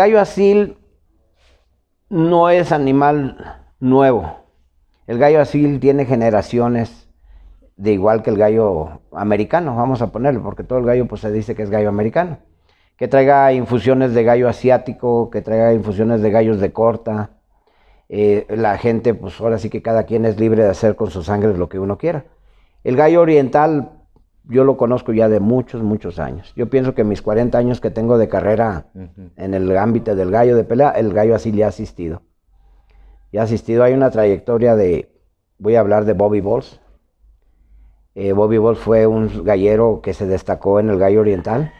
gallo asil no es animal nuevo. El gallo asil tiene generaciones de igual que el gallo americano, vamos a ponerlo, porque todo el gallo pues, se dice que es gallo americano. Que traiga infusiones de gallo asiático, que traiga infusiones de gallos de corta. Eh, la gente, pues ahora sí que cada quien es libre de hacer con su sangre lo que uno quiera. El gallo oriental yo lo conozco ya de muchos, muchos años. Yo pienso que mis 40 años que tengo de carrera en el ámbito del gallo de pelea, el gallo así le ha asistido. Y ha asistido, hay una trayectoria de, voy a hablar de Bobby Balls. Eh, Bobby Balls fue un gallero que se destacó en el gallo oriental,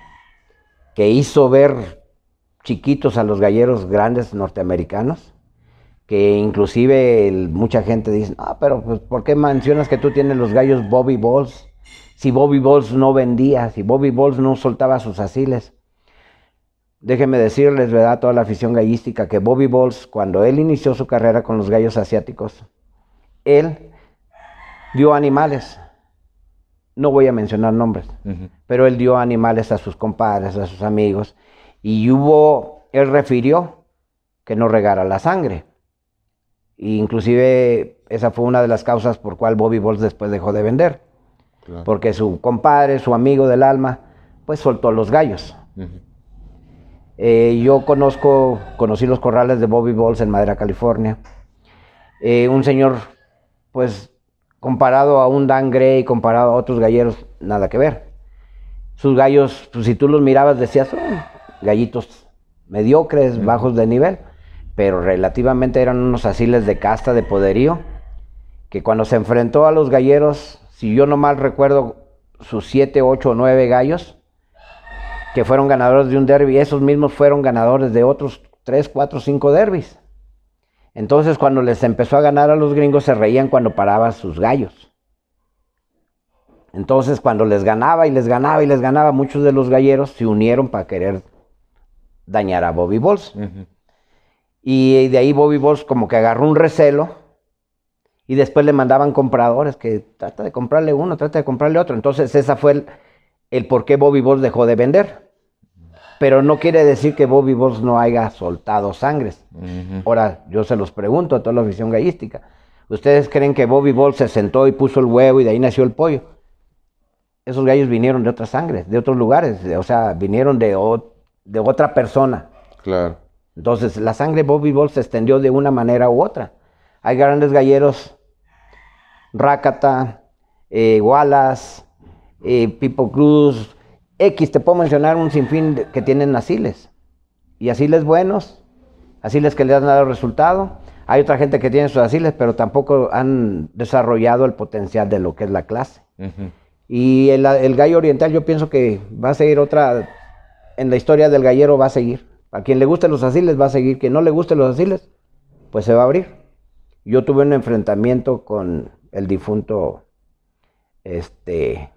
que hizo ver chiquitos a los galleros grandes norteamericanos, que inclusive mucha gente dice, ah, pero pues, ¿por qué mencionas que tú tienes los gallos Bobby Balls? si Bobby Balls no vendía, si Bobby Balls no soltaba sus asiles. Déjenme decirles, ¿verdad?, toda la afición gallística, que Bobby Balls, cuando él inició su carrera con los gallos asiáticos, él dio animales. No voy a mencionar nombres, pero él dio animales a sus compadres, a sus amigos, y hubo, él refirió que no regara la sangre. E inclusive esa fue una de las causas por cual Bobby Balls después dejó de vender. Porque su compadre, su amigo del alma, pues soltó los gallos. Eh, yo conozco, conocí los corrales de Bobby Balls en Madera, California. Eh, un señor, pues, comparado a un Dan Gray, comparado a otros galleros, nada que ver. Sus gallos, pues, si tú los mirabas, decías, oh, gallitos mediocres, bajos de nivel, pero relativamente eran unos asiles de casta, de poderío, que cuando se enfrentó a los galleros, si yo no mal recuerdo, sus siete, ocho o nueve gallos que fueron ganadores de un derby, esos mismos fueron ganadores de otros 3, 4, cinco derbis. Entonces cuando les empezó a ganar a los gringos se reían cuando paraba sus gallos. Entonces cuando les ganaba y les ganaba y les ganaba, muchos de los galleros se unieron para querer dañar a Bobby Balls. Y de ahí Bobby Balls como que agarró un recelo y después le mandaban compradores que trata de comprarle uno, trata de comprarle otro. Entonces, esa fue el, por qué Bobby Boss dejó de vender. Pero no quiere decir que Bobby Boss no haya soltado sangres. Ahora, yo se los pregunto a toda la afición gallística. ¿Ustedes creen que Bobby Ball se sentó y puso el huevo y de ahí nació el pollo? Esos gallos vinieron de otras sangre, de otros lugares. O sea, vinieron de, de otra persona. Claro. Entonces, la sangre Bobby Ball se extendió de una manera u otra. Hay grandes galleros Rakata, eh, eh, Pipo Cruz, X, te puedo mencionar un sinfín que tienen asiles. Y asiles buenos, asiles que le han dado resultado. Hay otra gente que tiene sus asiles, pero tampoco han desarrollado el potencial de lo que es la clase. Y el, el, gallo oriental yo pienso que va a seguir otra, en la historia del gallero va a seguir. A quien le gusten los asiles va a seguir, quien no le gusten los asiles, pues se va a abrir. Yo tuve un enfrentamiento con el difunto, este,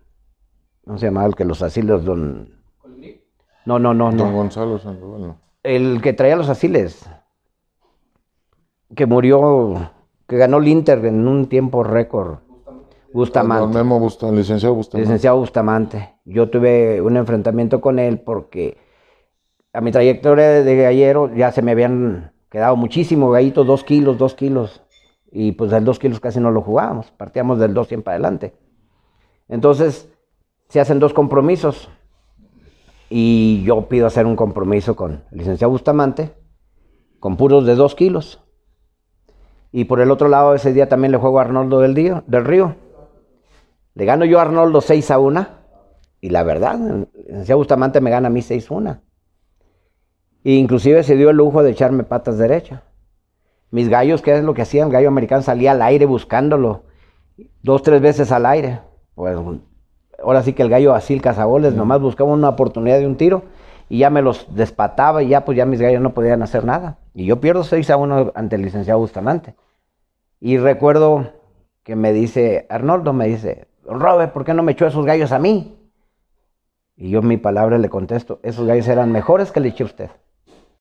no se llamaba? El que los asilos, don... No, no, no, no. Don Gonzalo Sandoval, El que traía los asiles, que murió, que ganó el Inter en un tiempo récord. Bustamante. Don Memo licenciado Gustamante. Licenciado Bustamante. Yo tuve un enfrentamiento con él porque a mi trayectoria de gallero ya se me habían quedado muchísimo gallito, dos kilos, dos kilos y pues del 2 kilos casi no lo jugábamos, partíamos del 2 para adelante. Entonces, se hacen dos compromisos y yo pido hacer un compromiso con el licenciado Bustamante, con puros de 2 kilos. Y por el otro lado, ese día también le juego a Arnoldo del, del Río. Le gano yo a Arnoldo 6 a 1. Y la verdad, el licenciado Bustamante me gana a mí 6 a 1. E inclusive se dio el lujo de echarme patas derechas. Mis gallos, ¿qué es lo que hacían? El gallo americano salía al aire buscándolo, dos, tres veces al aire. Pues, ahora sí que el gallo así, el cazaboles, nomás buscaba una oportunidad de un tiro y ya me los despataba y ya pues ya mis gallos no podían hacer nada. Y yo pierdo 6 a 1 ante el licenciado Bustamante. Y recuerdo que me dice, Arnoldo me dice, Robert, ¿por qué no me echó esos gallos a mí? Y yo mi palabra le contesto, esos gallos eran mejores que le eché a usted.